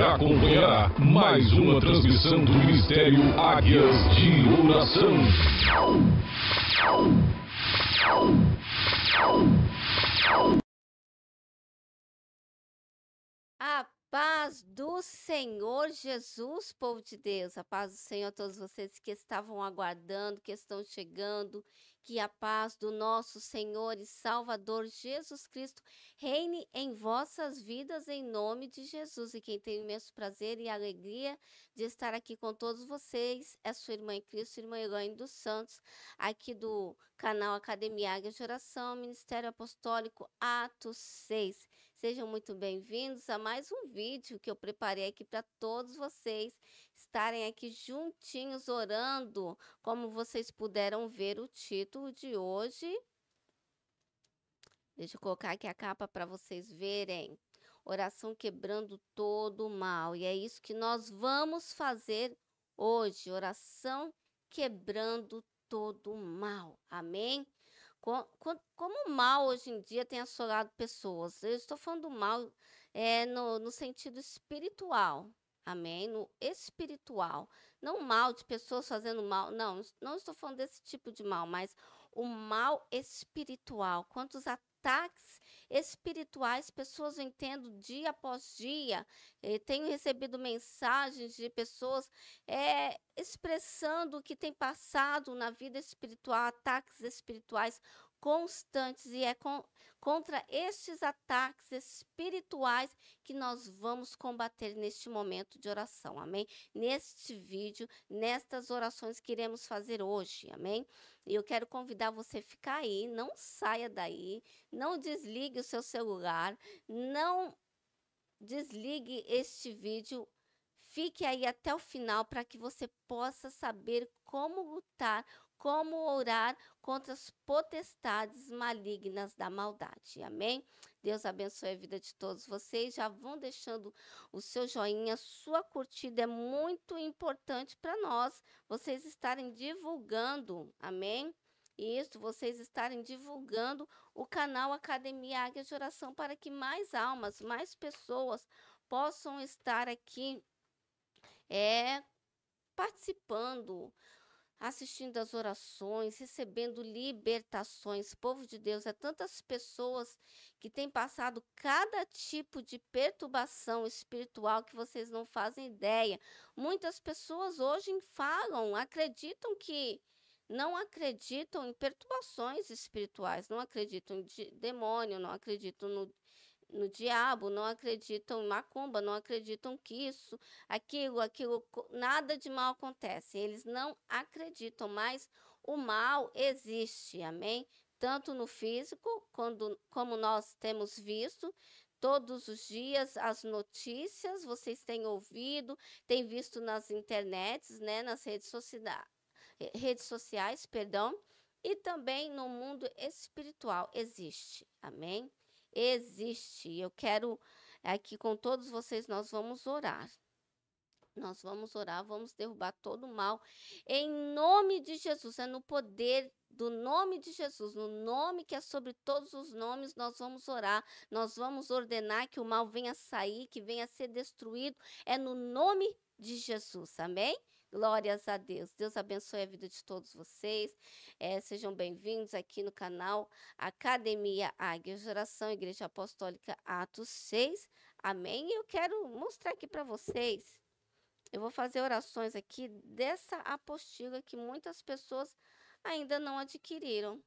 Acompanhar acompanhará mais uma transmissão do Ministério Águias de Oração. A paz do Senhor Jesus, povo de Deus, a paz do Senhor a todos vocês que estavam aguardando, que estão chegando, que a paz do nosso Senhor e Salvador Jesus Cristo reine em vossas vidas em nome de Jesus. E quem tem o imenso prazer e alegria de estar aqui com todos vocês é sua irmã em Cristo, irmã Elaine dos Santos, aqui do canal Academia Águia de Oração, Ministério Apostólico Atos 6. Sejam muito bem-vindos a mais um vídeo que eu preparei aqui para todos vocês estarem aqui juntinhos orando, como vocês puderam ver o título de hoje. Deixa eu colocar aqui a capa para vocês verem. Oração quebrando todo o mal. E é isso que nós vamos fazer hoje. Oração quebrando todo o mal. Amém? como o mal hoje em dia tem assolado pessoas. Eu estou falando do mal é, no, no sentido espiritual, amém? No espiritual. Não mal de pessoas fazendo mal, não, não estou falando desse tipo de mal, mas o mal espiritual. Quantos ataques espirituais, pessoas eu entendo dia após dia, eh, tenho recebido mensagens de pessoas eh, expressando o que tem passado na vida espiritual, ataques espirituais, constantes e é com, contra estes ataques espirituais que nós vamos combater neste momento de oração, amém? Neste vídeo, nestas orações que iremos fazer hoje, amém? E eu quero convidar você a ficar aí, não saia daí, não desligue o seu celular, não desligue este vídeo. Fique aí até o final para que você possa saber como lutar como orar contra as potestades malignas da maldade. Amém? Deus abençoe a vida de todos vocês. Já vão deixando o seu joinha, sua curtida é muito importante para nós, vocês estarem divulgando. Amém? Isso, vocês estarem divulgando o canal Academia Águia de Oração para que mais almas, mais pessoas possam estar aqui é, participando, assistindo às orações, recebendo libertações. Povo de Deus, é tantas pessoas que têm passado cada tipo de perturbação espiritual que vocês não fazem ideia. Muitas pessoas hoje falam, acreditam que não acreditam em perturbações espirituais, não acreditam em demônio, não acreditam no no diabo, não acreditam em macumba, não acreditam que isso, aquilo, aquilo, nada de mal acontece. Eles não acreditam, mas o mal existe, amém? Tanto no físico, quando, como nós temos visto, todos os dias as notícias, vocês têm ouvido, têm visto nas internets, né, nas redes, sociais, eh, redes sociais, perdão, e também no mundo espiritual existe. Amém? existe. Eu quero aqui é com todos vocês, nós vamos orar. Nós vamos orar, vamos derrubar todo o mal em nome de Jesus. É no poder do nome de Jesus, no nome que é sobre todos os nomes, nós vamos orar, nós vamos ordenar que o mal venha sair, que venha ser destruído. É no nome de Jesus, amém? Glórias a Deus. Deus abençoe a vida de todos vocês. É, sejam bem-vindos aqui no canal Academia Águia de Oração, Igreja Apostólica Atos 6. Amém? Eu quero mostrar aqui para vocês. Eu vou fazer orações aqui dessa apostila que muitas pessoas ainda não adquiriram.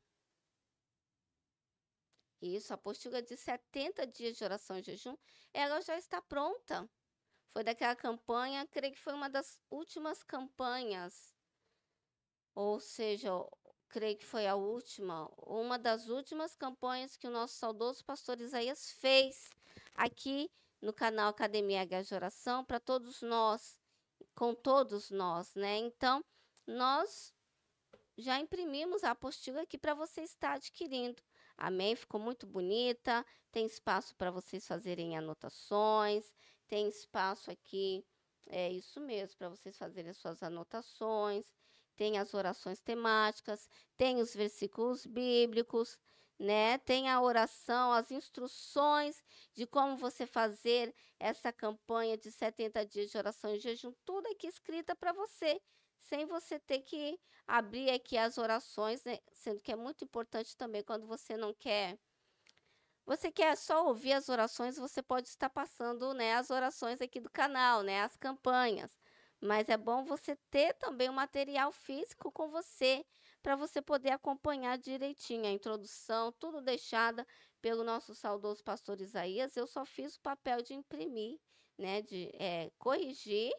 Isso, a apostila de 70 dias de oração e jejum, ela já está pronta. Foi daquela campanha, creio que foi uma das últimas campanhas, ou seja, creio que foi a última, uma das últimas campanhas que o nosso saudoso pastor Isaías fez aqui no canal Academia H de Oração para todos nós, com todos nós, né? Então, nós já imprimimos a apostila aqui para você estar adquirindo. Amém? Ficou muito bonita, tem espaço para vocês fazerem anotações, tem espaço aqui, é isso mesmo, para vocês fazerem as suas anotações, tem as orações temáticas, tem os versículos bíblicos, né? Tem a oração, as instruções de como você fazer essa campanha de 70 dias de oração e jejum, tudo aqui escrita para você, sem você ter que abrir aqui as orações, né? sendo que é muito importante também quando você não quer você quer só ouvir as orações, você pode estar passando né, as orações aqui do canal, né, as campanhas. Mas é bom você ter também o um material físico com você, para você poder acompanhar direitinho a introdução, tudo deixada pelo nosso saudoso pastor Isaías. Eu só fiz o papel de imprimir, né, de é, corrigir,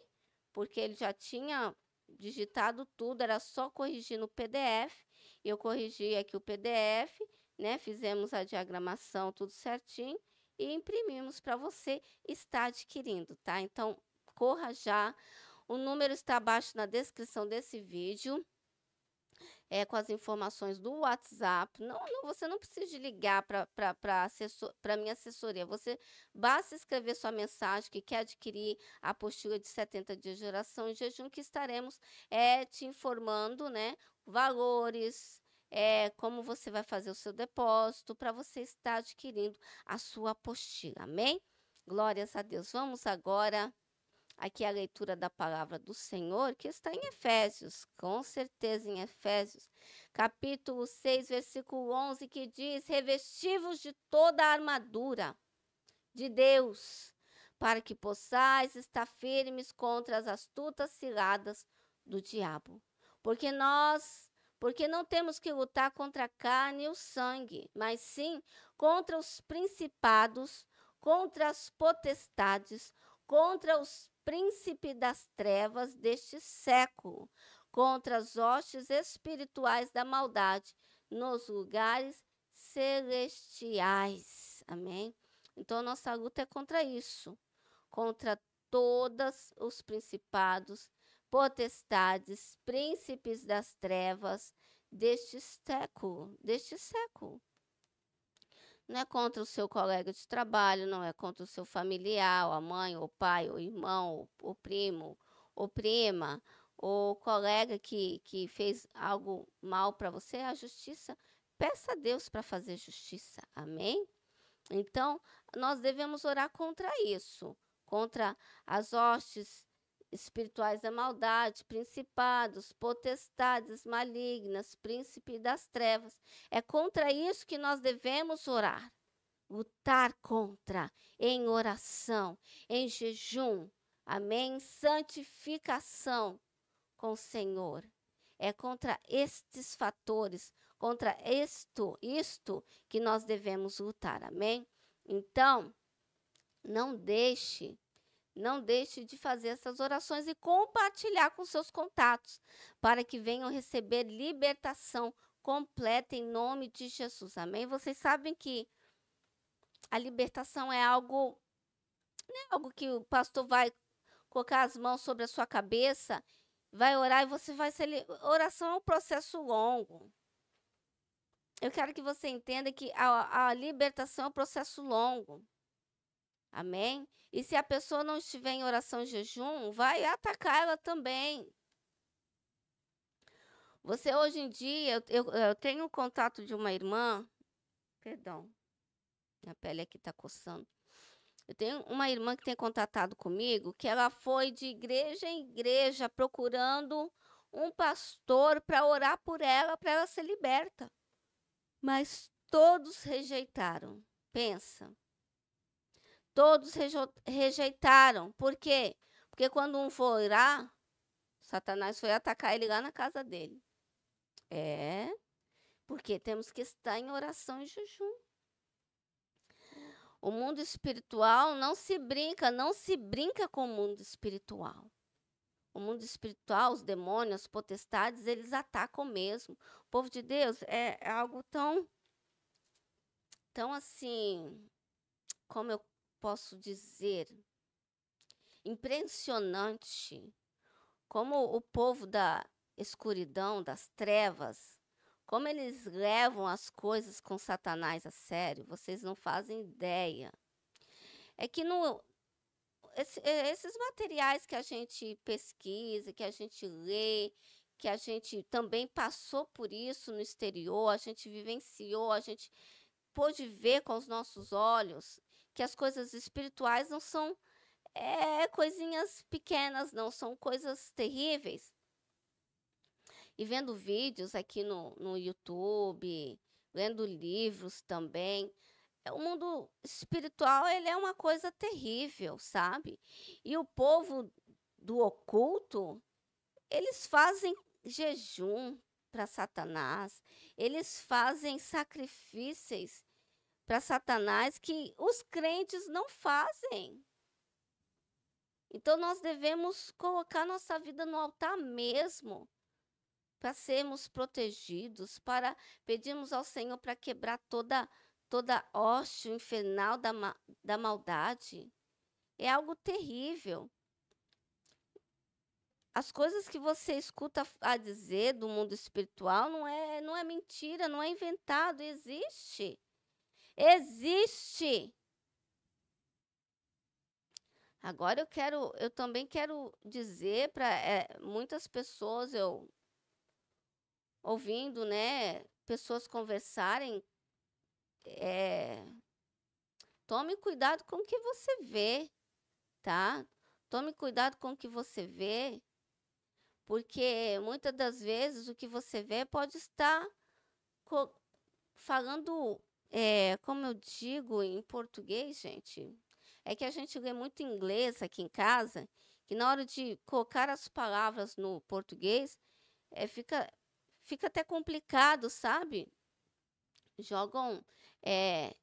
porque ele já tinha digitado tudo, era só corrigir no PDF. Eu corrigi aqui o PDF né? Fizemos a diagramação tudo certinho e imprimimos para você estar adquirindo, tá? Então, corra já. O número está abaixo na descrição desse vídeo. É, com as informações do WhatsApp. Não, não você não precisa de ligar para assessor, a minha assessoria. Você basta escrever sua mensagem que quer adquirir a apostila de 70 dias de oração e jejum, que estaremos é, te informando, né? Valores, é, como você vai fazer o seu depósito, para você estar adquirindo a sua apostila. Amém? Glórias a Deus. Vamos agora aqui a leitura da palavra do Senhor, que está em Efésios, com certeza em Efésios, capítulo 6, versículo 11, que diz: Revestivos de toda a armadura de Deus, para que possais estar firmes contra as astutas ciladas do diabo. Porque nós porque não temos que lutar contra a carne e o sangue, mas sim contra os principados, contra as potestades, contra os príncipes das trevas deste século, contra as hostes espirituais da maldade nos lugares celestiais. Amém? Então, nossa luta é contra isso, contra todos os principados, potestades, príncipes das trevas deste século, deste século. Não é contra o seu colega de trabalho, não é contra o seu familiar, a mãe, o pai, o irmão, o primo, o prima, o colega que, que fez algo mal para você. A justiça, peça a Deus para fazer justiça. Amém? Então, nós devemos orar contra isso, contra as hostes espirituais da maldade, principados, potestades malignas, príncipe das trevas. É contra isso que nós devemos orar. Lutar contra em oração, em jejum. Amém? Santificação com o Senhor. É contra estes fatores, contra isto, isto que nós devemos lutar. Amém? Então, não deixe não deixe de fazer essas orações e compartilhar com seus contatos, para que venham receber libertação completa em nome de Jesus. Amém? Vocês sabem que a libertação é algo não é algo que o pastor vai colocar as mãos sobre a sua cabeça, vai orar e você vai ser oração é um processo longo. Eu quero que você entenda que a, a libertação é um processo longo. Amém? E se a pessoa não estiver em oração e jejum, vai atacar ela também. Você hoje em dia, eu, eu, eu tenho contato de uma irmã, perdão, minha pele aqui está coçando. Eu tenho uma irmã que tem contatado comigo, que ela foi de igreja em igreja procurando um pastor para orar por ela, para ela ser liberta. Mas todos rejeitaram. Pensa todos rejeitaram. Por quê? Porque quando um for orar, Satanás foi atacar ele lá na casa dele. É, porque temos que estar em oração e jejum. O mundo espiritual não se brinca, não se brinca com o mundo espiritual. O mundo espiritual, os demônios, as potestades, eles atacam mesmo. O povo de Deus é, é algo tão, tão assim, como eu posso dizer, impressionante como o povo da escuridão, das trevas, como eles levam as coisas com Satanás a sério, vocês não fazem ideia. É que no, esse, é, esses materiais que a gente pesquisa, que a gente lê, que a gente também passou por isso no exterior, a gente vivenciou, a gente pôde ver com os nossos olhos, que as coisas espirituais não são é, coisinhas pequenas, não, são coisas terríveis. E vendo vídeos aqui no, no YouTube, lendo livros também, é, o mundo espiritual ele é uma coisa terrível, sabe? E o povo do oculto, eles fazem jejum para Satanás, eles fazem sacrifícios para Satanás que os crentes não fazem. Então nós devemos colocar nossa vida no altar mesmo, para sermos protegidos, para pedirmos ao Senhor para quebrar toda toda hoste infernal da, ma da maldade. É algo terrível. As coisas que você escuta a dizer do mundo espiritual não é, não é mentira, não é inventado, existe. Existe. Agora eu quero, eu também quero dizer para é, muitas pessoas, eu ouvindo, né, pessoas conversarem, é, tome cuidado com o que você vê, tá? Tome cuidado com o que você vê, porque muitas das vezes o que você vê pode estar falando é, como eu digo em português, gente, é que a gente lê muito inglês aqui em casa, que na hora de colocar as palavras no português, é, fica, fica até complicado, sabe? Jogam é,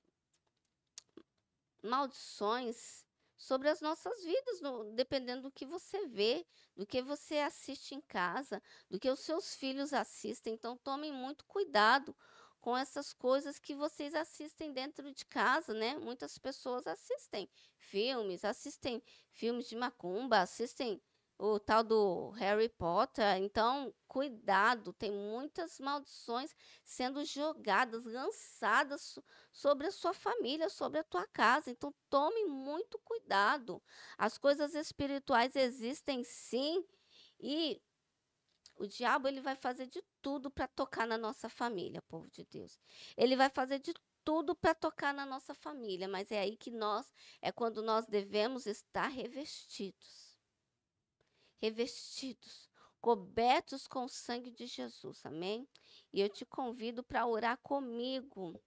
maldições sobre as nossas vidas, no, dependendo do que você vê, do que você assiste em casa, do que os seus filhos assistem. Então, tomem muito cuidado com essas coisas que vocês assistem dentro de casa, né? Muitas pessoas assistem filmes, assistem filmes de macumba, assistem o tal do Harry Potter. Então, cuidado, tem muitas maldições sendo jogadas, lançadas sobre a sua família, sobre a tua casa. Então, tome muito cuidado. As coisas espirituais existem sim e o diabo ele vai fazer de tudo para tocar na nossa família, povo de Deus. Ele vai fazer de tudo para tocar na nossa família, mas é aí que nós é quando nós devemos estar revestidos. Revestidos, cobertos com o sangue de Jesus. Amém? E eu te convido para orar comigo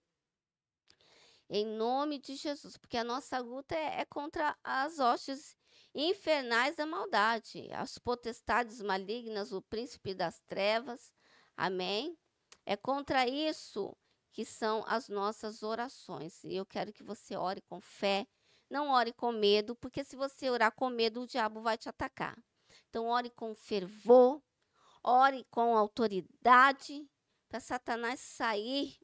em nome de Jesus, porque a nossa luta é, é, contra as hostes infernais da maldade, as potestades malignas, o príncipe das trevas. Amém? É contra isso que são as nossas orações. E eu quero que você ore com fé, não ore com medo, porque se você orar com medo, o diabo vai te atacar. Então, ore com fervor, ore com autoridade, para Satanás sair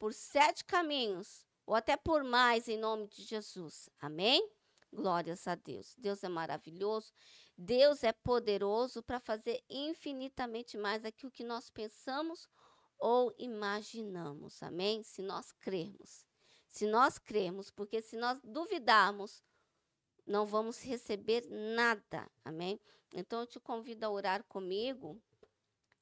por sete caminhos, ou até por mais, em nome de Jesus. Amém? Glórias a Deus. Deus é maravilhoso, Deus é poderoso para fazer infinitamente mais aquilo que nós pensamos ou imaginamos. Amém? Se nós crermos. Se nós crermos, porque se nós duvidarmos, não vamos receber nada. Amém? Então eu te convido a orar comigo.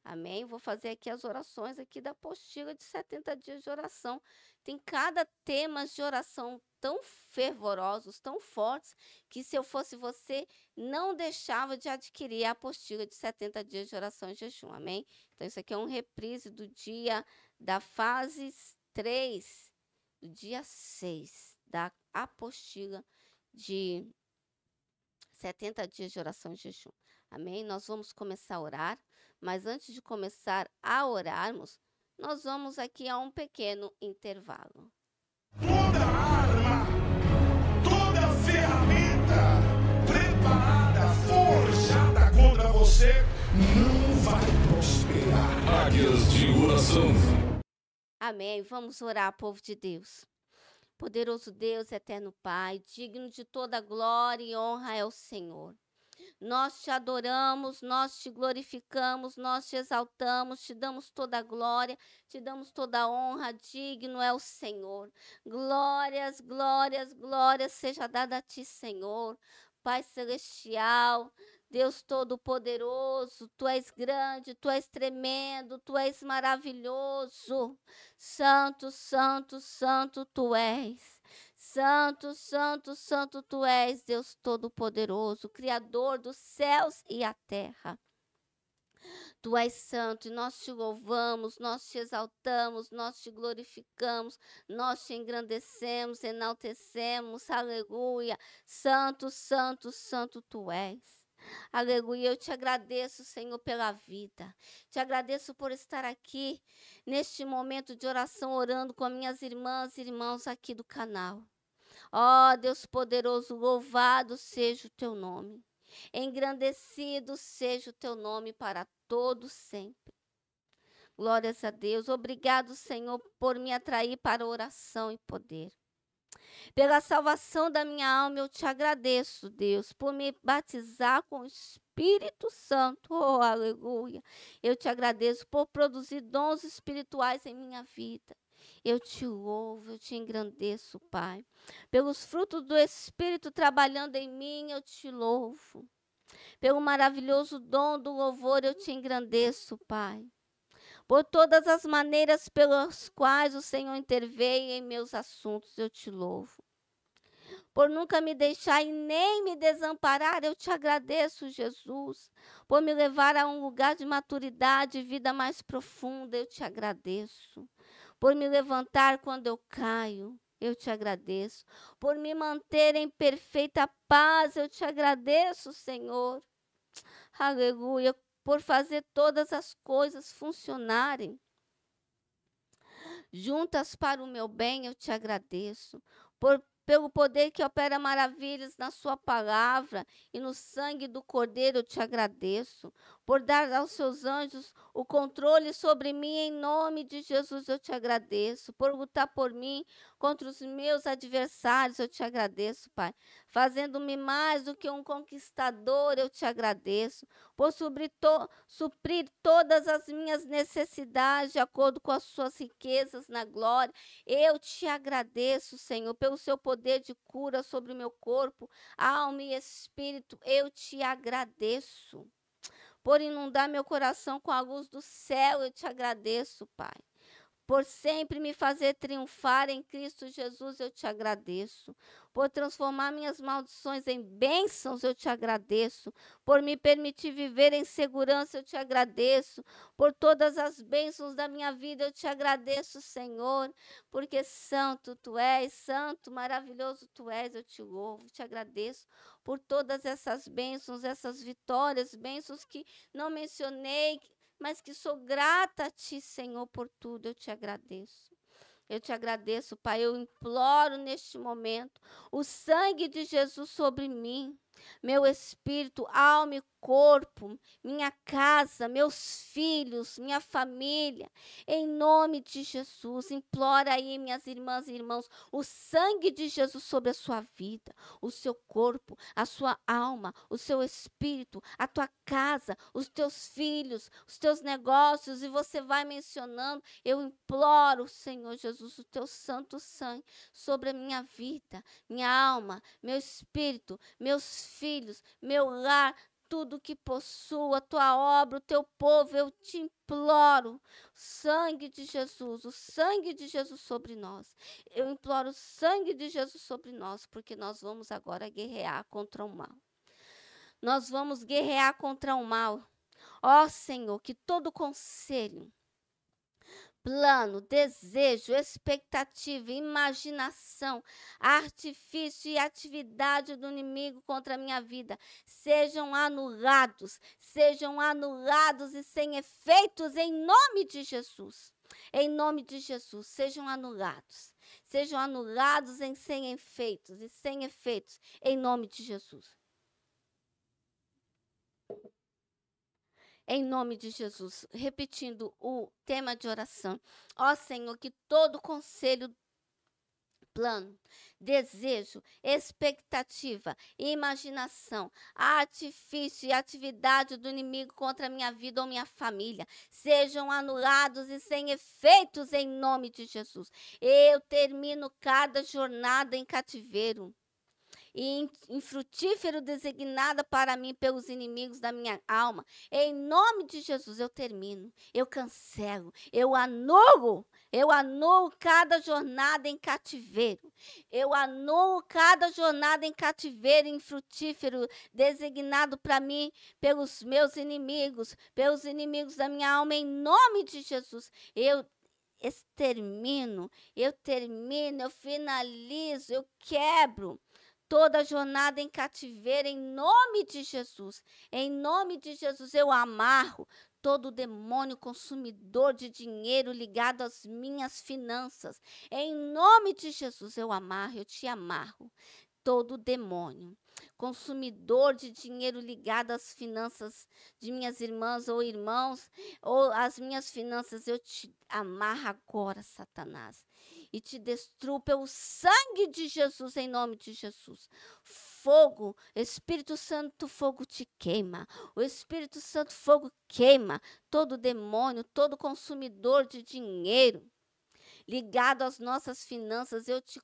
Amém? Vou fazer aqui as orações aqui da apostila de 70 dias de oração. Tem cada tema de oração tão fervorosos, tão fortes, que se eu fosse você, não deixava de adquirir a apostila de 70 dias de oração e jejum. Amém? Então, isso aqui é um reprise do dia da fase 3, do dia 6 da apostila de 70 dias de oração e jejum. Amém? Nós vamos começar a orar. Mas antes de começar a orarmos, nós vamos aqui a um pequeno intervalo. Toda arma, toda ferramenta preparada, forjada contra você, não vai prosperar. Águias de oração. Amém. Vamos orar, povo de Deus. Poderoso Deus, eterno Pai, digno de toda glória e honra é o Senhor. Nós te adoramos, nós te glorificamos, nós te exaltamos, te damos toda a glória, te damos toda a honra, digno é o Senhor. Glórias, glórias, glórias seja dada a ti, Senhor. Pai celestial, Deus Todo-Poderoso, Tu és grande, Tu és tremendo, Tu és maravilhoso. Santo, Santo, Santo Tu és. Santo, santo, santo tu és, Deus Todo-Poderoso, Criador dos céus e a terra. Tu és santo e nós te louvamos, nós te exaltamos, nós te glorificamos, nós te engrandecemos, enaltecemos, aleluia. Santo, santo, santo tu és. Aleluia, eu te agradeço, Senhor, pela vida. Te agradeço por estar aqui neste momento de oração, orando com minhas irmãs e irmãos aqui do canal. Ó oh, Deus poderoso, louvado seja o teu nome. Engrandecido seja o teu nome para todo sempre. Glórias a Deus. Obrigado, Senhor, por me atrair para oração e poder. Pela salvação da minha alma, eu te agradeço, Deus, por me batizar com o Espírito Santo. Oh, aleluia. Eu te agradeço por produzir dons espirituais em minha vida. Eu te louvo, eu te engrandeço, Pai. Pelos frutos do Espírito trabalhando em mim, eu te louvo. Pelo maravilhoso dom do louvor, eu te engrandeço, Pai. Por todas as maneiras pelas quais o Senhor interveio em meus assuntos, eu te louvo. Por nunca me deixar e nem me desamparar, eu te agradeço, Jesus. Por me levar a um lugar de maturidade e vida mais profunda, eu te agradeço por me levantar quando eu caio. Eu te agradeço. Por me manter em perfeita paz, eu te agradeço, Senhor. Aleluia. Por fazer todas as coisas funcionarem. Juntas para o meu bem, eu te agradeço. Por pelo poder que opera maravilhas na Sua palavra e no sangue do Cordeiro, eu te agradeço por dar aos seus anjos o controle sobre mim. Em nome de Jesus eu te agradeço. Por lutar por mim contra os meus adversários, eu te agradeço, Pai. Fazendo-me mais do que um conquistador, eu te agradeço. Por to suprir todas as minhas necessidades de acordo com as suas riquezas na glória. Eu te agradeço, Senhor, pelo seu poder de cura sobre o meu corpo, alma e espírito. Eu te agradeço por inundar meu coração com a luz do céu. Eu te agradeço, Pai por sempre me fazer triunfar em Cristo Jesus, eu te agradeço. Por transformar minhas maldições em bênçãos, eu te agradeço. Por me permitir viver em segurança, eu te agradeço. Por todas as bênçãos da minha vida, eu te agradeço, Senhor, porque santo tu és, santo, maravilhoso tu és, eu te louvo, te agradeço por todas essas bênçãos, essas vitórias, bênçãos que não mencionei, mas que sou grata a Ti, Senhor, por tudo. Eu te agradeço. Eu te agradeço, Pai. Eu imploro neste momento o sangue de Jesus sobre mim meu espírito, alma e corpo, minha casa, meus filhos, minha família. Em nome de Jesus, implora aí, minhas irmãs e irmãos, o sangue de Jesus sobre a sua vida, o seu corpo, a sua alma, o seu espírito, a tua casa, os teus filhos, os teus negócios, e você vai mencionando. Eu imploro, Senhor Jesus, o teu santo sangue sobre a minha vida, minha alma, meu espírito, meus filhos, meu lar, tudo que possuo, a tua obra, o teu povo, eu te imploro, sangue de Jesus, o sangue de Jesus sobre nós. Eu imploro o sangue de Jesus sobre nós, porque nós vamos agora guerrear contra o mal. Nós vamos guerrear contra o mal. Ó Senhor, que todo conselho, plano, desejo, expectativa, imaginação, artifício e atividade do inimigo contra a minha vida sejam anulados, sejam anulados e sem efeitos em nome de Jesus. Em nome de Jesus, sejam anulados. Sejam anulados em sem efeitos e sem efeitos em nome de Jesus. em nome de Jesus, repetindo o tema de oração. Ó Senhor, que todo conselho plano, desejo, expectativa, imaginação, artifício e atividade do inimigo contra minha vida ou minha família sejam anulados e sem efeitos em nome de Jesus. Eu termino cada jornada em cativeiro e infrutífero designada para mim pelos inimigos da minha alma. Em nome de Jesus eu termino, eu cancelo, eu anulo, eu anulo cada jornada em cativeiro. Eu anulo cada jornada em cativeiro infrutífero designado para mim pelos meus inimigos, pelos inimigos da minha alma em nome de Jesus. Eu extermino, eu termino, eu finalizo, eu quebro toda jornada em cativeiro, em nome de Jesus. Em nome de Jesus, eu amarro todo demônio consumidor de dinheiro ligado às minhas finanças. Em nome de Jesus, eu amarro, eu te amarro. Todo demônio consumidor de dinheiro ligado às finanças de minhas irmãs ou irmãos, ou às minhas finanças, eu te amarro agora, Satanás e te destrua pelo sangue de Jesus, em nome de Jesus. Fogo, Espírito Santo, fogo te queima. O Espírito Santo, fogo queima todo demônio, todo consumidor de dinheiro ligado às nossas finanças. Eu te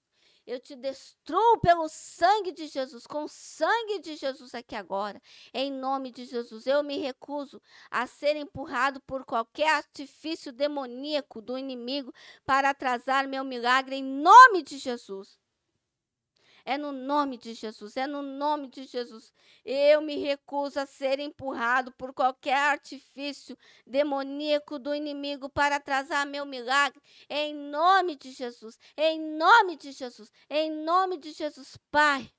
eu te destruo pelo sangue de Jesus, com o sangue de Jesus aqui agora. Em nome de Jesus, eu me recuso a ser empurrado por qualquer artifício demoníaco do inimigo para atrasar meu milagre em nome de Jesus. É no nome de Jesus, é no nome de Jesus. Eu me recuso a ser empurrado por qualquer artifício demoníaco do inimigo para atrasar meu milagre. Em nome de Jesus, em nome de Jesus, em nome de Jesus, Pai.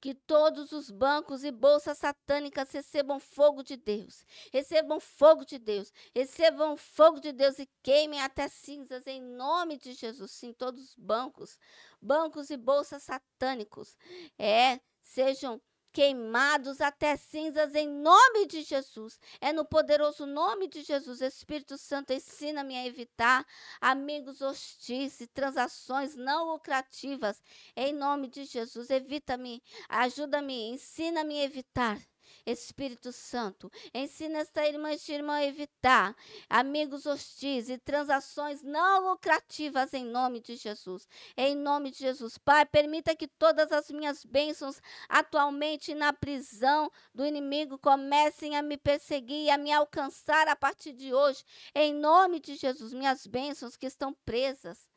Que todos os bancos e bolsas satânicas recebam fogo de Deus, recebam fogo de Deus, recebam fogo de Deus e queimem até cinzas em nome de Jesus. Sim, todos os bancos, bancos e bolsas satânicos. É, sejam queimados até cinzas em nome de Jesus. É no poderoso nome de Jesus. Espírito Santo, ensina-me a evitar amigos hostis e transações não lucrativas. Em nome de Jesus, evita-me, ajuda-me, ensina-me a evitar Espírito Santo, ensina esta irmã e irmã a evitar amigos hostis e transações não lucrativas em nome de Jesus. Em nome de Jesus, Pai, permita que todas as minhas bênçãos atualmente na prisão do inimigo comecem a me perseguir e a me alcançar a partir de hoje. Em nome de Jesus, minhas bênçãos que estão presas,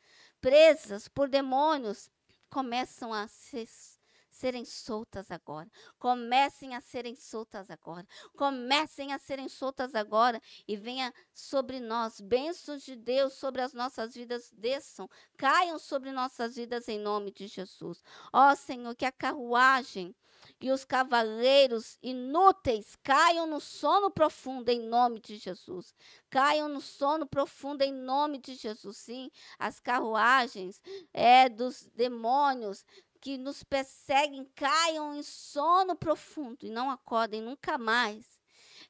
presas por demônios, começam a se serem soltas agora. Comecem a serem soltas agora. Comecem a serem soltas agora e venha sobre nós bênçãos de Deus sobre as nossas vidas desçam, caiam sobre nossas vidas em nome de Jesus. Ó oh, Senhor, que a carruagem e os cavaleiros inúteis caiam no sono profundo em nome de Jesus. Caiam no sono profundo em nome de Jesus. Sim, as carruagens é dos demônios que nos perseguem caiam em sono profundo e não acordem nunca mais.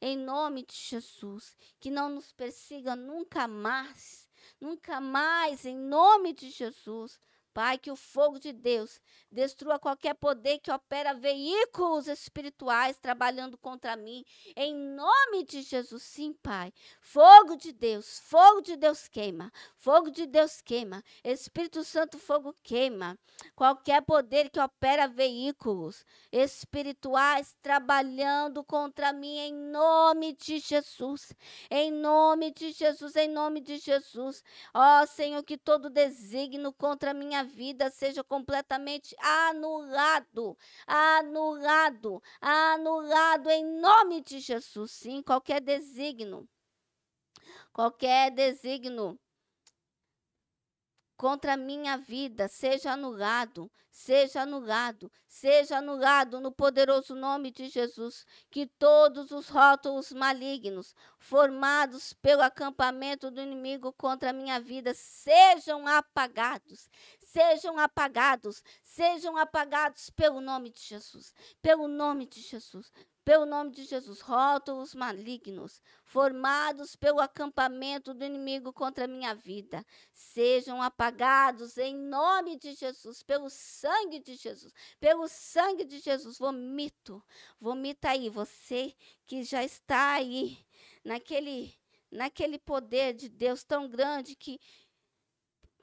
Em nome de Jesus, que não nos persiga nunca mais, nunca mais, em nome de Jesus. Pai, que o fogo de Deus destrua qualquer poder que opera veículos espirituais trabalhando contra mim. Em nome de Jesus, sim, Pai. Fogo de Deus, fogo de Deus queima. Fogo de Deus queima. Espírito Santo, fogo queima. Qualquer poder que opera veículos espirituais trabalhando contra mim em nome de Jesus. Em nome de Jesus, em nome de Jesus. Ó Senhor, que todo designo contra a minha vida seja completamente anulado, anulado, anulado em nome de Jesus, sim, qualquer designo, qualquer designo contra a minha vida, seja anulado, seja anulado, seja anulado no poderoso nome de Jesus, que todos os rótulos malignos formados pelo acampamento do inimigo contra a minha vida sejam apagados, sejam apagados, sejam apagados pelo nome de Jesus, pelo nome de Jesus, pelo nome de Jesus, rótulos malignos formados pelo acampamento do inimigo contra a minha vida, sejam apagados em nome de Jesus, pelo sangue de Jesus, pelo sangue de Jesus. Vomito, vomita aí você que já está aí naquele naquele poder de Deus tão grande que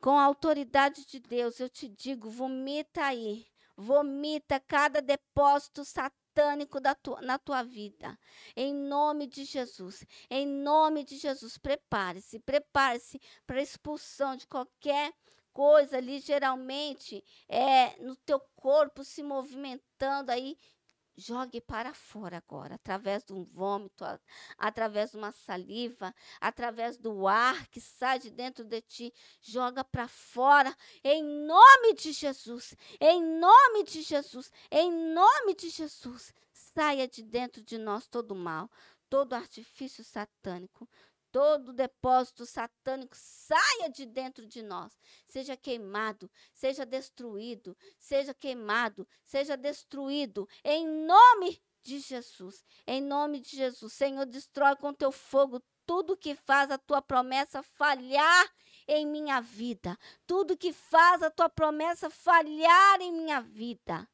com a autoridade de Deus, eu te digo: vomita aí, vomita cada depósito satânico na tua vida, em nome de Jesus, em nome de Jesus. Prepare-se, prepare-se para a expulsão de qualquer coisa ali, geralmente é no teu corpo se movimentando aí Jogue para fora agora, através de um vômito, a, através de uma saliva, através do ar que sai de dentro de ti. Joga para fora, em nome de Jesus, em nome de Jesus, em nome de Jesus. Saia de dentro de nós todo mal, todo artifício satânico, todo depósito satânico saia de dentro de nós, seja queimado, seja destruído, seja queimado, seja destruído, em nome de Jesus, em nome de Jesus. Senhor, destrói com teu fogo tudo que faz a tua promessa falhar em minha vida, tudo que faz a tua promessa falhar em minha vida.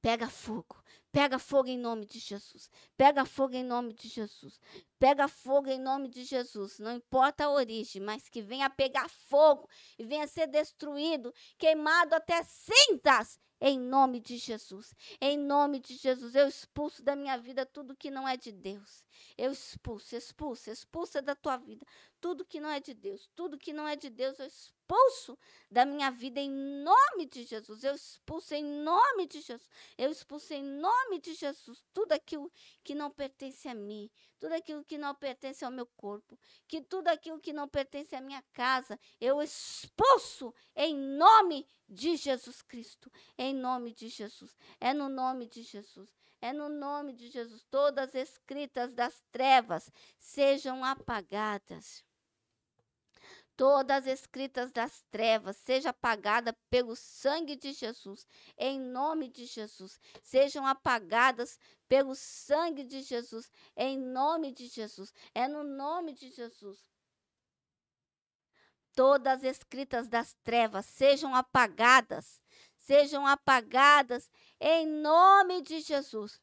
Pega fogo, pega fogo em nome de Jesus, pega fogo em nome de Jesus. Pega fogo em nome de Jesus, não importa a origem, mas que venha pegar fogo e venha ser destruído, queimado até cintas. em nome de Jesus. Em nome de Jesus, eu expulso da minha vida tudo que não é de Deus. Eu expulso, expulso, expulsa da tua vida tudo que não é de Deus. Tudo que não é de Deus, eu expulso da minha vida em nome de Jesus. Eu expulso em nome de Jesus. Eu expulso em nome de Jesus tudo aquilo que não pertence a mim, tudo aquilo que não pertence ao meu corpo, que tudo aquilo que não pertence à minha casa, eu expulso em nome de Jesus Cristo. Em nome de Jesus. É no nome de Jesus. É no nome de Jesus. Todas as escritas das trevas sejam apagadas todas as escritas das trevas seja apagada pelo sangue de Jesus, em nome de Jesus. Sejam apagadas pelo sangue de Jesus, em nome de Jesus. É no nome de Jesus. Todas as escritas das trevas sejam apagadas, sejam apagadas em nome de Jesus.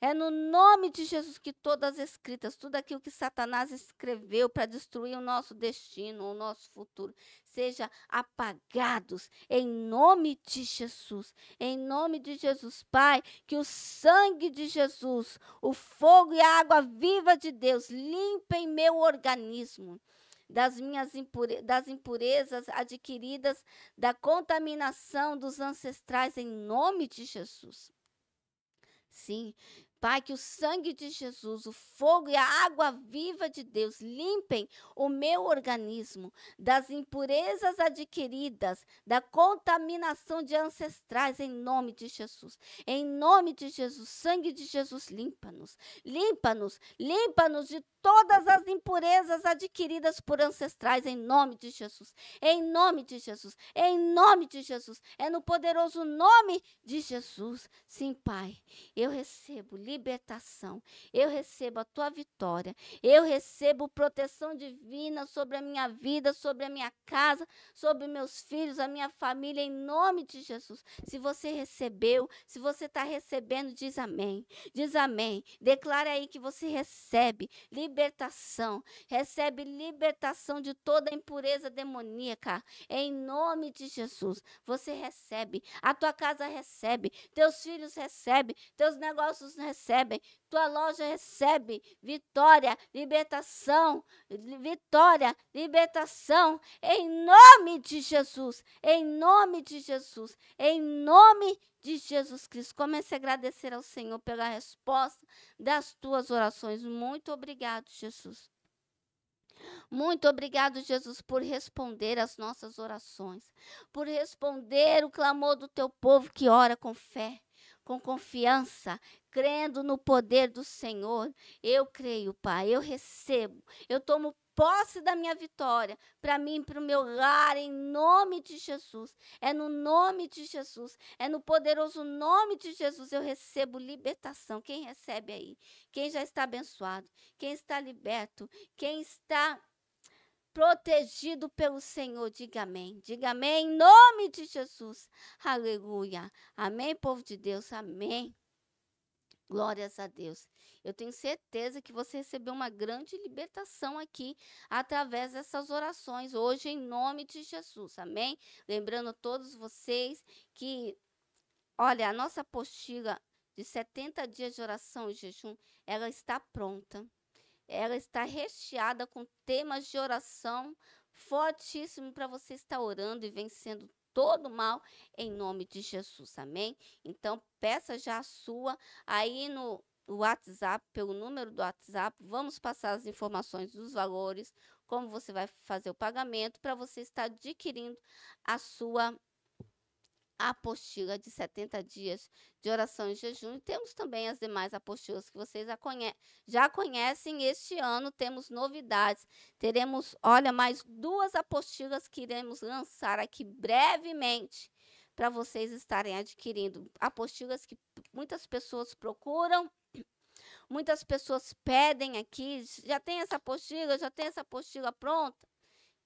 É no nome de Jesus que todas as escritas, tudo aquilo que Satanás escreveu para destruir o nosso destino, o nosso futuro, seja apagados em nome de Jesus. Em nome de Jesus, Pai, que o sangue de Jesus, o fogo e a água viva de Deus limpem meu organismo das minhas impure, das impurezas adquiridas da contaminação dos ancestrais em nome de Jesus. Sim, Pai, que o sangue de Jesus, o fogo e a água viva de Deus limpem o meu organismo das impurezas adquiridas, da contaminação de ancestrais, em nome de Jesus. Em nome de Jesus, sangue de Jesus, limpa-nos, limpa-nos, limpa-nos de todas as impurezas adquiridas por ancestrais em nome de Jesus. Em nome de Jesus. Em nome de Jesus. É no poderoso nome de Jesus. Sim, Pai, eu recebo libertação. Eu recebo a tua vitória. Eu recebo proteção divina sobre a minha vida, sobre a minha casa, sobre meus filhos, a minha família em nome de Jesus. Se você recebeu, se você está recebendo, diz amém. Diz amém. declare aí que você recebe liberdade libertação. Recebe libertação de toda impureza demoníaca. Em nome de Jesus, você recebe. A tua casa recebe. Teus filhos recebem. Teus negócios recebem. Tua loja recebe. Vitória, libertação. Vitória, libertação. Em nome de Jesus. Em nome de Jesus. Em nome de de Jesus Cristo. Comece a agradecer ao Senhor pela resposta das tuas orações. Muito obrigado, Jesus. Muito obrigado, Jesus, por responder as nossas orações, por responder o clamor do teu povo que ora com fé, com confiança, crendo no poder do Senhor. Eu creio, Pai, eu recebo, eu tomo posse da minha vitória para mim, para o meu lar, em nome de Jesus. É no nome de Jesus, é no poderoso nome de Jesus eu recebo libertação. Quem recebe aí? Quem já está abençoado? Quem está liberto? Quem está protegido pelo Senhor. Diga amém. Diga amém em nome de Jesus. Aleluia. Amém, povo de Deus. Amém. Glórias a Deus. Eu tenho certeza que você recebeu uma grande libertação aqui através dessas orações hoje, em nome de Jesus. Amém? Lembrando a todos vocês que, olha, a nossa apostila de 70 dias de oração e jejum, ela está pronta. Ela está recheada com temas de oração fortíssimo para você estar orando e vencendo todo mal em nome de Jesus. Amém? Então, peça já a sua aí no o WhatsApp, pelo número do WhatsApp, vamos passar as informações dos valores, como você vai fazer o pagamento, para você estar adquirindo a sua apostila de 70 dias de oração e jejum. E temos também as demais apostilas que vocês já, conhe já conhecem. Este ano temos novidades. Teremos, olha, mais duas apostilas que iremos lançar aqui brevemente para vocês estarem adquirindo. Apostilas que muitas pessoas procuram Muitas pessoas pedem aqui, já tem essa apostila, já tem essa apostila pronta.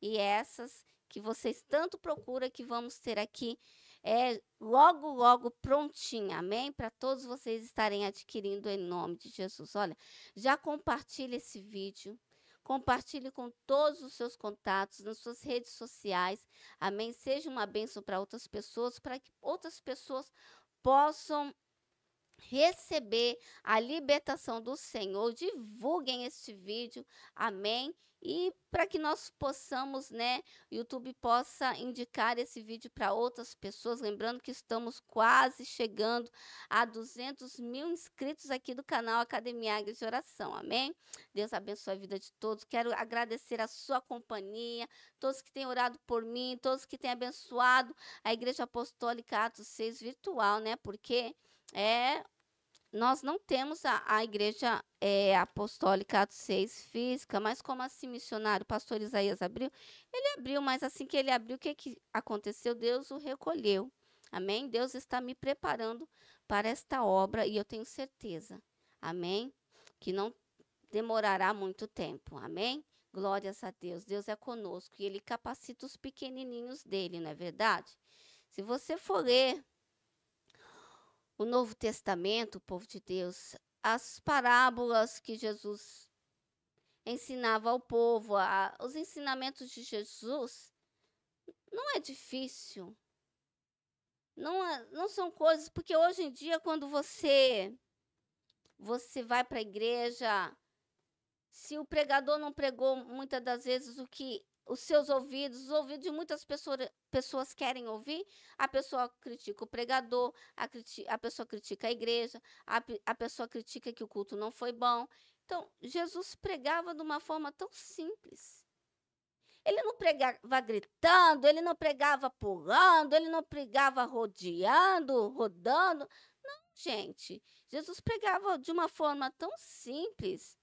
E essas que vocês tanto procuram que vamos ter aqui é logo, logo prontinha, amém? Para todos vocês estarem adquirindo em nome de Jesus. Olha, já compartilhe esse vídeo, compartilhe com todos os seus contatos, nas suas redes sociais, amém? Seja uma bênção para outras pessoas, para que outras pessoas possam receber a libertação do Senhor, divulguem este vídeo, amém? E para que nós possamos, né, YouTube possa indicar esse vídeo para outras pessoas, lembrando que estamos quase chegando a 200 mil inscritos aqui do canal Academia Águia de Oração, amém? Deus abençoe a vida de todos, quero agradecer a sua companhia, todos que têm orado por mim, todos que têm abençoado a Igreja Apostólica Atos 6 virtual, né, porque é, nós não temos a, a igreja é, apostólica Atos 6 física, mas como assim missionário, pastor Isaías abriu, ele abriu, mas assim que ele abriu, o que, que aconteceu? Deus o recolheu. Amém? Deus está me preparando para esta obra e eu tenho certeza, amém? Que não demorará muito tempo, amém? Glórias a Deus, Deus é conosco e Ele capacita os pequenininhos dele, não é verdade? Se você for ler o Novo Testamento, o povo de Deus, as parábolas que Jesus ensinava ao povo, a, os ensinamentos de Jesus, não é difícil. Não, é, não são coisas, porque hoje em dia, quando você, você vai para a igreja, se o pregador não pregou muitas das vezes o que os seus ouvidos, os ouvidos de muitas pessoas, pessoas querem ouvir, a pessoa critica o pregador, a, criti a pessoa critica a igreja, a, a pessoa critica que o culto não foi bom. Então, Jesus pregava de uma forma tão simples. Ele não pregava gritando, ele não pregava pulando, ele não pregava rodeando, rodando. Não, gente. Jesus pregava de uma forma tão simples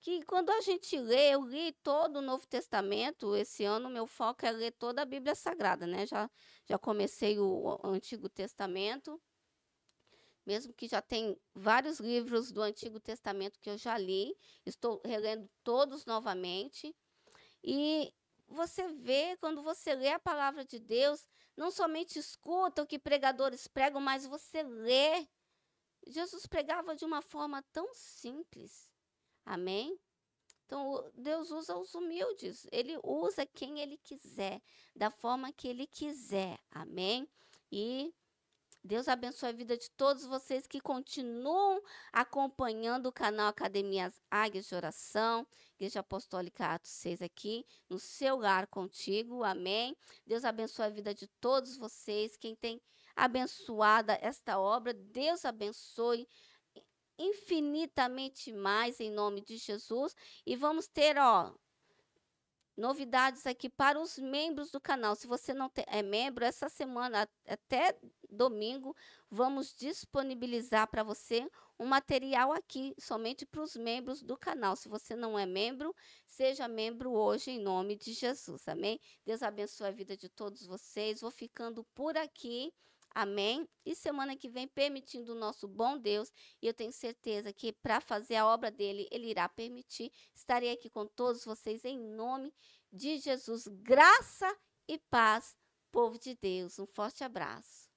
que quando a gente lê, eu li todo o Novo Testamento, esse ano meu foco é ler toda a Bíblia Sagrada, né? Já, já comecei o Antigo Testamento, mesmo que já tem vários livros do Antigo Testamento que eu já li, estou relendo todos novamente. E você vê, quando você lê a palavra de Deus, não somente escuta o que pregadores pregam, mas você lê. Jesus pregava de uma forma tão simples Amém? Então, Deus usa os humildes, ele usa quem ele quiser, da forma que ele quiser. Amém? E Deus abençoe a vida de todos vocês que continuam acompanhando o canal Academias Águias de Oração, Igreja Apostólica Atos 6 aqui, no seu lar contigo. Amém? Deus abençoe a vida de todos vocês, quem tem abençoada esta obra, Deus abençoe infinitamente mais em nome de Jesus. E vamos ter, ó, novidades aqui para os membros do canal. Se você não é membro, essa semana até domingo vamos disponibilizar para você um material aqui somente para os membros do canal. Se você não é membro, seja membro hoje em nome de Jesus. Amém? Deus abençoe a vida de todos vocês. Vou ficando por aqui. Amém? E semana que vem, permitindo o nosso bom Deus, e eu tenho certeza que para fazer a obra dele, ele irá permitir. Estarei aqui com todos vocês em nome de Jesus. Graça e paz, povo de Deus. Um forte abraço.